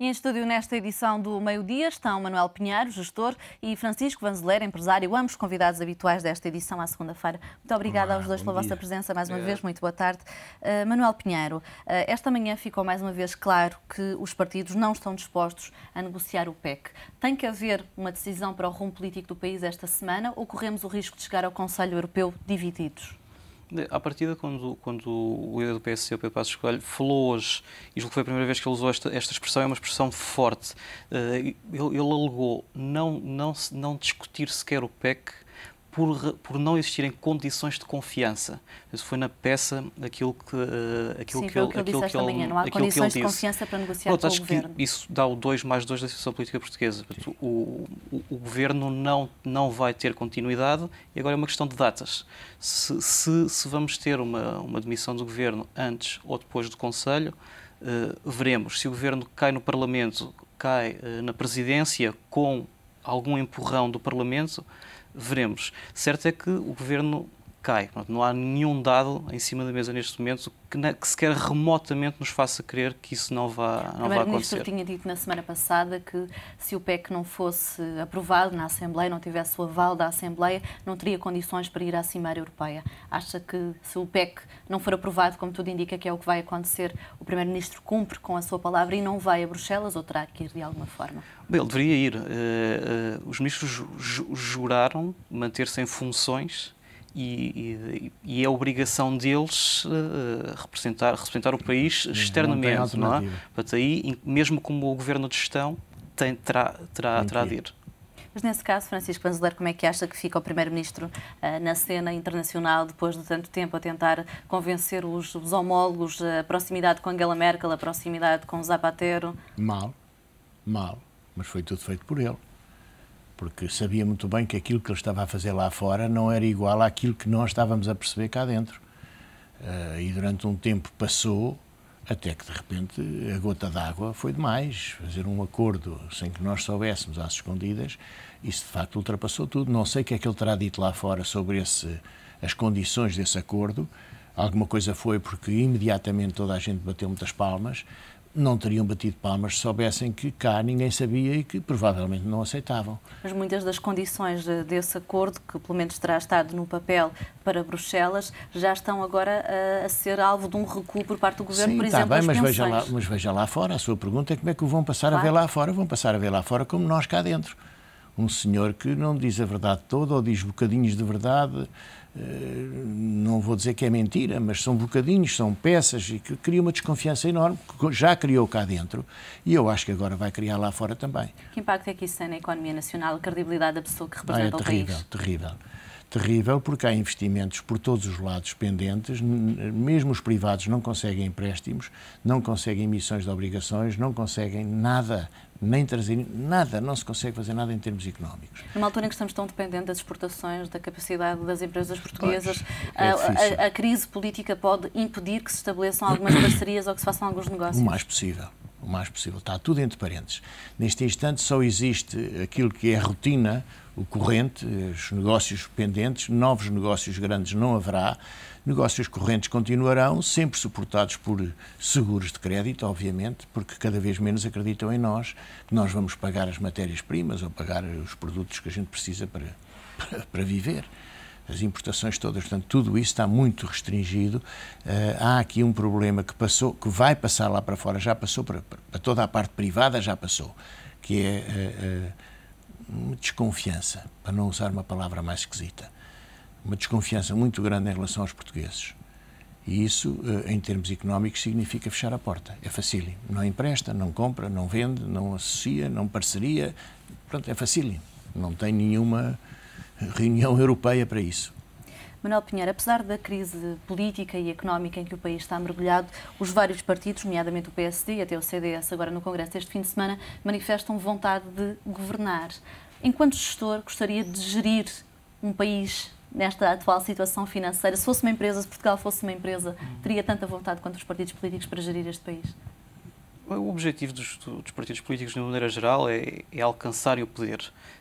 E em estúdio nesta edição do Meio Dia estão Manuel Pinheiro, gestor, e Francisco Vanzeler, empresário, ambos convidados habituais desta edição à segunda-feira. Muito obrigada Olá, aos dois pela dia. vossa presença mais uma é. vez, muito boa tarde. Uh, Manuel Pinheiro, uh, esta manhã ficou mais uma vez claro que os partidos não estão dispostos a negociar o PEC. Tem que haver uma decisão para o rumo político do país esta semana ou corremos o risco de chegar ao Conselho Europeu divididos? à partida, quando, quando o líder do PSC, o Pedro Passos Coelho, falou hoje, e julgo que foi a primeira vez que ele usou esta, esta expressão, é uma expressão forte. Uh, ele, ele alegou não, não, não discutir sequer o PEC por, por não existirem condições de confiança. Isso foi na peça aquilo que uh, aquilo Sim, que, ele, aquilo que ele manhã. não há condições que disse. de confiança para negociar Pronto, com acho o que Isso dá o 2 mais 2 da situação política portuguesa. O, o, o, governo não não vai ter continuidade e agora é uma questão de datas. Se, se, se vamos ter uma uma demissão do governo antes ou depois do Conselho, uh, veremos. Se o governo cai no Parlamento, cai uh, na presidência com algum empurrão do Parlamento, veremos. Certo é que o governo cai. Pronto, não há nenhum dado em cima da mesa neste momento que, na, que sequer remotamente nos faça crer que isso não vá, não vá acontecer. O tinha dito na semana passada que se o PEC não fosse aprovado na Assembleia, não tivesse o aval da Assembleia, não teria condições para ir à Cimeira Europeia. Acha que se o PEC não for aprovado, como tudo indica que é o que vai acontecer, o Primeiro-Ministro cumpre com a sua palavra e não vai a Bruxelas ou terá que ir de alguma forma? Bem, ele deveria ir. Uh, uh, os ministros juraram manter-se em funções e, e, e, é obrigação deles uh, representar, representar o país uhum. externamente, não, não é? Portanto, aí, mesmo como o governo de gestão, tem, terá, terá, terá de ir. Mas nesse caso, Francisco Panzeler, como é que acha que fica o Primeiro-Ministro uh, na cena internacional depois de tanto tempo a tentar convencer os, os homólogos, a proximidade com Angela Merkel, a proximidade com Zapatero? Mal, mal, mas foi tudo feito por ele porque sabia muito bem que aquilo que ele estava a fazer lá fora não era igual àquilo que nós estávamos a perceber cá dentro. Uh, e durante um tempo passou, até que de repente a gota d'água foi demais. Fazer um acordo sem que nós soubéssemos às escondidas, isso de facto ultrapassou tudo. Não sei o que é que ele terá dito lá fora sobre esse, as condições desse acordo. Alguma coisa foi porque imediatamente toda a gente bateu muitas palmas, não teriam batido palmas se soubessem que cá ninguém sabia e que provavelmente não aceitavam. Mas muitas das condições desse acordo, que pelo menos terá estado no papel para Bruxelas, já estão agora a, eh, a ser alvo de um recuo por parte do governo, Sim, por tá exemplo, está bem, mas veja, lá, mas veja lá fora, a sua pergunta é como é que o vão passar claro. a ver lá fora? Vão passar a ver lá fora como nós cá dentro. Um senhor que não diz a verdade toda ou diz bocadinhos de verdade eh, não vou dizer que é mentira, mas são bocadinhos, são peças e que cria uma desconfiança enorme, que já criou cá dentro e eu acho que agora vai criar lá fora também. Que impacto é que isso tem na economia nacional, a credibilidade da pessoa que representa ah, é terrível, o país? Terrível, terrível terrível, porque há investimentos por todos os lados pendentes, mesmo os privados não conseguem empréstimos, não conseguem emissões de obrigações, não conseguem nada, nem trazer nada, não se consegue fazer nada em termos económicos. Numa altura em que estamos tão dependentes das exportações, da capacidade das empresas portuguesas, é a, a, a crise política pode impedir que se estabeleçam algumas parcerias ou que se façam alguns negócios? O mais possível o mais possível. Está tudo entre parênteses. Neste instante só existe aquilo que é rotina, o corrente, eh, os negócios pendentes, novos negócios grandes não haverá, negócios correntes continuarão, sempre suportados por seguros de crédito, obviamente, porque cada vez menos acreditam em nós, que nós vamos pagar as matérias-primas ou pagar os produtos que a gente precisa para, para, para viver as importações todas. Portanto, tudo isso está muito restringido. Uh, há aqui um problema que passou, que vai passar lá para fora, já passou para, para toda a parte privada, já passou, que é uh, uh, uma desconfiança, para não usar uma palavra mais esquisita, uma desconfiança muito grande em relação aos portugueses. E isso, em termos económicos, significa fechar a porta. É facílimo. Não empresta, não compra, não vende, não associa, não parceria. Pronto, é facílimo. Não tem nenhuma reunião europeia para isso. Manuel Pinheiro, apesar da crise política e económica em que o país está mergulhado, os vários partidos, nomeadamente o PSD e até o CDS, agora no Congresso este fim de semana, manifestam vontade de governar. Enquanto gestor, gostaria de gerir um país nesta atual situação financeira? Se fosse uma empresa, se Portugal fosse uma empresa, teria tanta vontade quanto os partidos políticos para gerir este país? o objetivo dos, dos, partidos políticos, de maneira geral, é, é alcançarem o poder.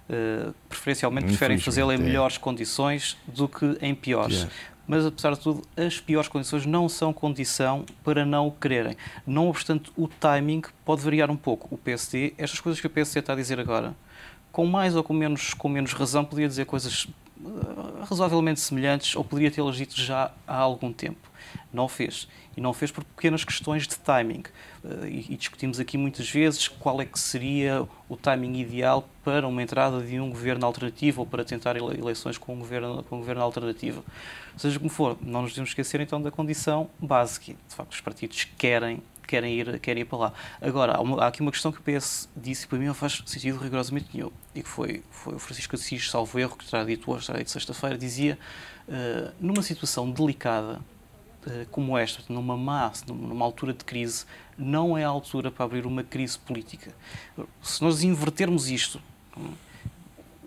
Uh, preferencialmente preferem fazê-lo em é. melhores é. condições do que em piores. É. Mas, apesar de tudo, as piores condições não são condição para não o quererem. Não obstante, o timing pode variar um pouco. O PSD, estas coisas que o PSD está a dizer agora, com mais ou com menos, com menos razão, podia dizer coisas uh, razoavelmente semelhantes ou poderia tê-las dito já há algum tempo. Não fez. E não fez por pequenas questões de timing. Eh, e, discutimos aqui muitas vezes qual é que seria o timing ideal para uma entrada de um governo alternativo ou para tentar eleições com um governo, com um governo alternativo. Seja como for, não nos devemos esquecer então da condição básica. De facto, os partidos querem querem ir, querem ir para lá. Agora, há, uma, há aqui uma questão que o PS disse e para mim não faz sentido rigorosamente nenhum, e que foi, foi o Francisco Assis, salvo erro, que terá dito hoje, terá dito sexta-feira, dizia, uh, numa situação delicada, eh, como esta, numa massa, numa altura de crise, não é a altura para abrir uma crise política. Se nós invertermos isto,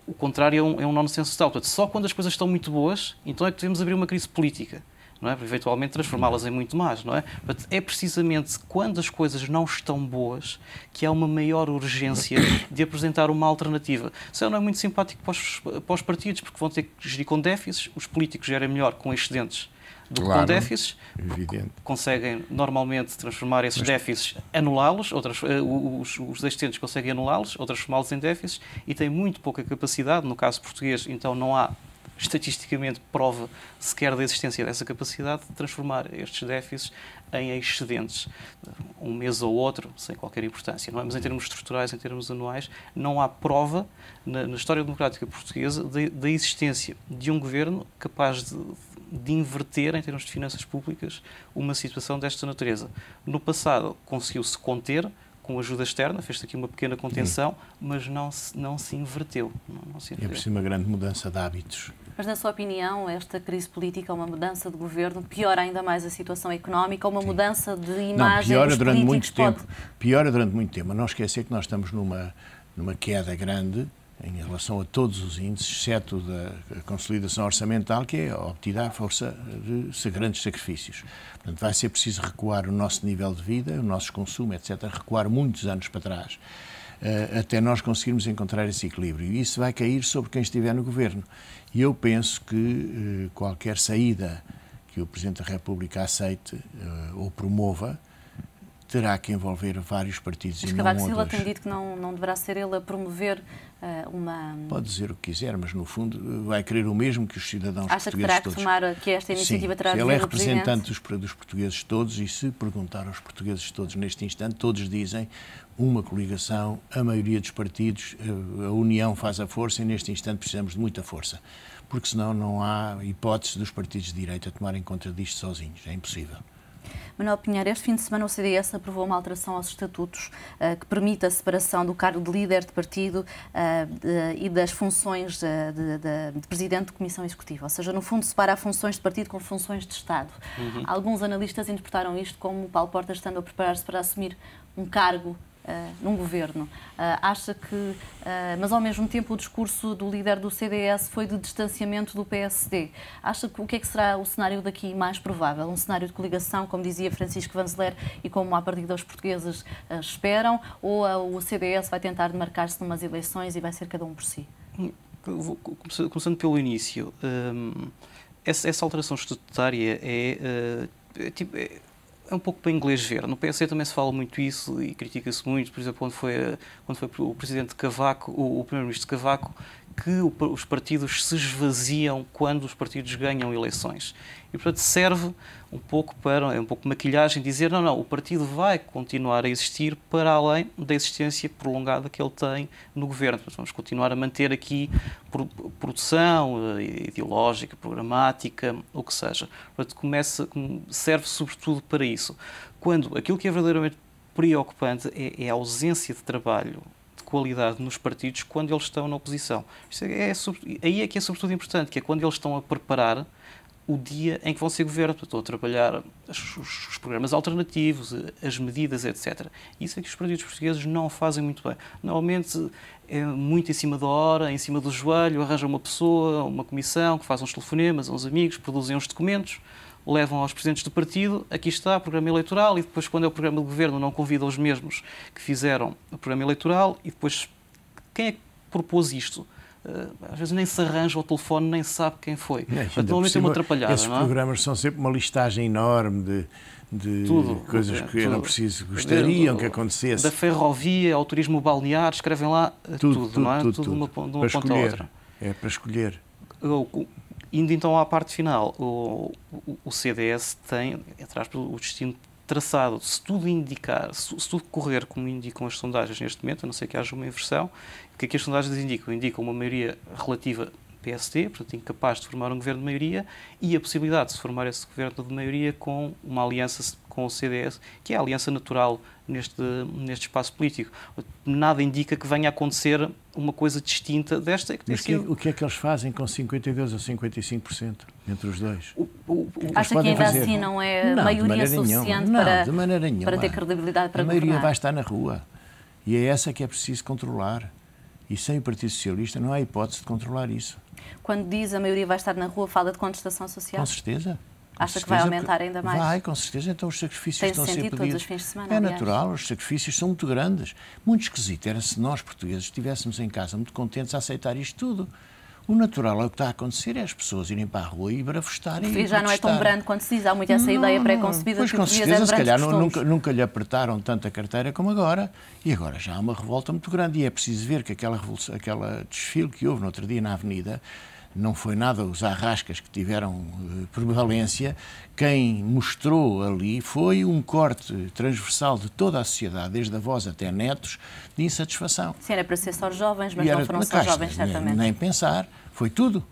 o contrário é um, é um nonsense total. Portanto, só quando as coisas estão muito boas, então é que devemos abrir uma crise política. Não é? eventualmente transformá-las em muito mais, não é? é precisamente quando as coisas não estão boas que há uma maior urgência de apresentar uma alternativa. Isso não é muito simpático para os, para os partidos, porque vão ter que gerir com déficits, os políticos gerem melhor com excedentes do claro, com déficits. Evidente. Conseguem normalmente transformar esses Mas... déficits, anulá-los, outras, eh, os, os existentes conseguem anulá-los ou transformá-los em déficits e têm muito pouca capacidade, no caso português, então não há estatisticamente prova sequer da existência dessa capacidade de transformar estes déficits em excedentes, um mês ou outro, sem qualquer importância. Não é? Mas em termos estruturais, em termos anuais, não há prova na, na história democrática portuguesa da existência de um governo capaz de de inverter, em termos de finanças públicas, uma situação desta natureza. No passado, conseguiu-se conter com ajuda externa, fez-se aqui uma pequena contenção, mas não se, não se inverteu. Não, não se é inverteu. É preciso uma grande mudança de hábitos. Mas, na sua opinião, esta crise política, é uma mudança de governo, piora ainda mais a situação económica, uma Sim. mudança de imagem não, piora durante muito pode... tempo. Piora durante muito tempo. Não esquecer que nós estamos numa, numa queda grande em relação a todos os índices, exceto da consolidação orçamental, que é obtida à força de grandes sacrifícios. Portanto, vai ser preciso recuar o nosso nível de vida, o nosso consumo, etc., recuar muitos anos para trás, eh, até nós conseguirmos encontrar esse equilíbrio. E isso vai cair sobre quem estiver no governo. E eu penso que eh, qualquer saída que o Presidente da República aceite eh, ou promova, terá que envolver vários partidos mas e não Cavaco Silva tem dito que não, não deverá ser ele a promover uh, uma... Pode dizer o que quiser, mas no fundo eh, vai querer o mesmo que os cidadãos Acha portugueses que terá que tomar que esta iniciativa Sim, terá ele é representante dos, dos portugueses todos e se perguntar aos portugueses todos neste instante, todos dizem uma coligação, a maioria dos partidos, eh, a união faz a força e neste instante precisamos de muita força. Porque senão não há hipótese dos partidos de direita tomarem conta disto sozinhos. É impossível. Manuel Pinheiro, este fim de semana o CDS aprovou uma alteração aos estatutos uh, que permite a separação do cargo de líder de partido uh, de, e das funções de, de, de, presidente de comissão executiva. Ou seja, no fundo, separa funções de partido com funções de Estado. Uhum. Alguns analistas interpretaram isto como Paulo Portas estando a preparar-se para assumir um cargo eh, num governo. Uh, acha que, uh, mas ao mesmo tempo o discurso do líder do CDS foi de distanciamento do PSD. Acha que o que é que será o cenário daqui mais provável? Um cenário de coligação, como dizia Francisco Vanzeler e como a partida dos portugueses esperam, ou o CDS vai tentar demarcar-se numas eleições e vai ser cada um por si? Hum, começando pelo início, hum, essa, essa, alteração estatutária é, é, tipo, é é um pouco para inglês ver. No PSC também se fala muito isso e critica-se muito. Por exemplo, quando foi, quando foi o presidente Cavaco, o, o primeiro-ministro Cavaco, que os partidos se esvaziam quando os partidos ganham eleições. E, portanto, serve um pouco para, é um pouco maquilhagem, dizer não, não, o partido vai continuar a existir para além da existência prolongada que ele tem no governo. Portanto, vamos continuar a manter aqui produção eh, ideológica, programática, o que seja. Portanto, começa, serve sobretudo para isso. Quando aquilo que é verdadeiramente preocupante é, é a ausência de trabalho qualidade nos partidos quando eles estão na oposição. É, é, aí é que é sobretudo importante, que é quando eles estão a preparar o dia em que vão ser governo. Estou a trabalhar os, os, programas alternativos, as medidas, etc. Isso é que os partidos portugueses não fazem muito bem. Normalmente é muito em cima da hora, em cima do joelho, arranjam uma pessoa, uma comissão, que faz uns telefonemas uns amigos, produzem uns documentos, levam aos presidentes do partido, aqui está o programa eleitoral, e depois, quando é o programa de governo, não convidam os mesmos que fizeram o programa eleitoral, e depois, quem é que propôs isto? Eh, às vezes nem se arranja o telefone, nem sabe quem foi. É, Atualmente é uma atrapalhada. Esses é? programas é? são sempre uma listagem enorme de, de tudo, coisas é, que tudo. não preciso, gostariam que acontecesse. Da ferrovia ao turismo balnear, escrevem lá eh, tudo, tudo, tudo não é? Tudo, tudo, de uma, de uma ponta a à outra. É para escolher. Indo então à parte final, o, o CDS tem, atrás o destino traçado, se tudo indicar, se, se, tudo correr como indicam as sondagens neste momento, a não ser que haja uma inversão, o que é que as sondagens indicam? Indicam uma maioria relativa PSD, portanto incapaz de formar um governo de maioria, e a possibilidade de se formar esse governo de maioria com uma aliança com o CDS, que é a aliança natural neste, neste espaço político. Nada indica que venha a acontecer uma coisa distinta desta. Que Mas que, sido... o que é que eles fazem com 52% ou 55% entre os dois? O, o, o que Acha que ainda fazer? assim não é não, maioria suficiente não, para, para ter credibilidade para A governar. maioria vai estar na rua e é essa que é preciso controlar. E sem o Partido Socialista não há hipótese de controlar isso. Quando diz a maioria vai estar na rua, fala de contestação social? Com certeza. Com Acha certeza, que vai aumentar ainda mais? Vai, com certeza. Então os sacrifícios Tem estão a ser pedidos. os fins de semana, é aliás. natural, os sacrifícios são muito grandes. Muito esquisito era se nós, portugueses, estivéssemos em casa muito contentes a aceitar isto tudo. O natural é o que está a acontecer, é as pessoas irem para a rua e brafustarem. O já não é tão brando quanto se diz, há muito essa não, ideia pré-concebida. Pois, com certeza, se calhar nunca, nunca lhe apertaram tanto a carteira como agora, e agora já há uma revolta muito grande, e é preciso ver que aquela, aquela desfile que houve no outro dia na Avenida, não foi nada os arrascas que tiveram eh, prevalência. Quem mostrou ali foi um corte transversal de toda a sociedade, desde avós até netos, de insatisfação. Sim, era para ser só jovens, mas e não foram só casta, jovens, certamente. Nem, pensar, foi tudo.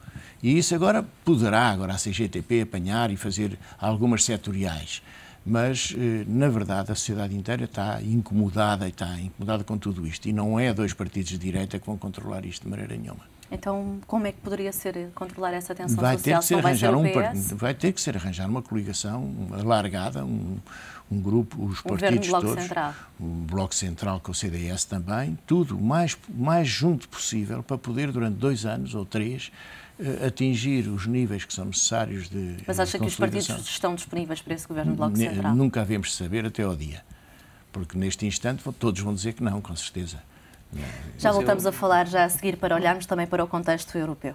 E isso agora poderá, agora a CGTP, apanhar e fazer algumas setoriais. Mas, eh, na verdade, a sociedade inteira está incomodada e está incomodada com tudo isto. E não é dois partidos de direita que vão controlar isto de maneira nenhuma. Então, como é que poderia ser eh, controlar essa tensão vai social? Ter que ser arranjar vai, ser um, vai ter que ser arranjar uma coligação alargada, um, um grupo, os um partidos bloco todos, central. o Bloco Central com o CDS também, tudo o mais, mais junto possível para poder, durante dois anos ou três, eh, atingir os níveis que são necessários de. Eh, Mas acha de que os partidos estão disponíveis para esse governo do Bloco Central? Nunca havemos de saber até ao dia. Porque neste instante todos vão dizer que não, com certeza. Já voltamos a falar, já a seguir, para olharmos também para o contexto europeu.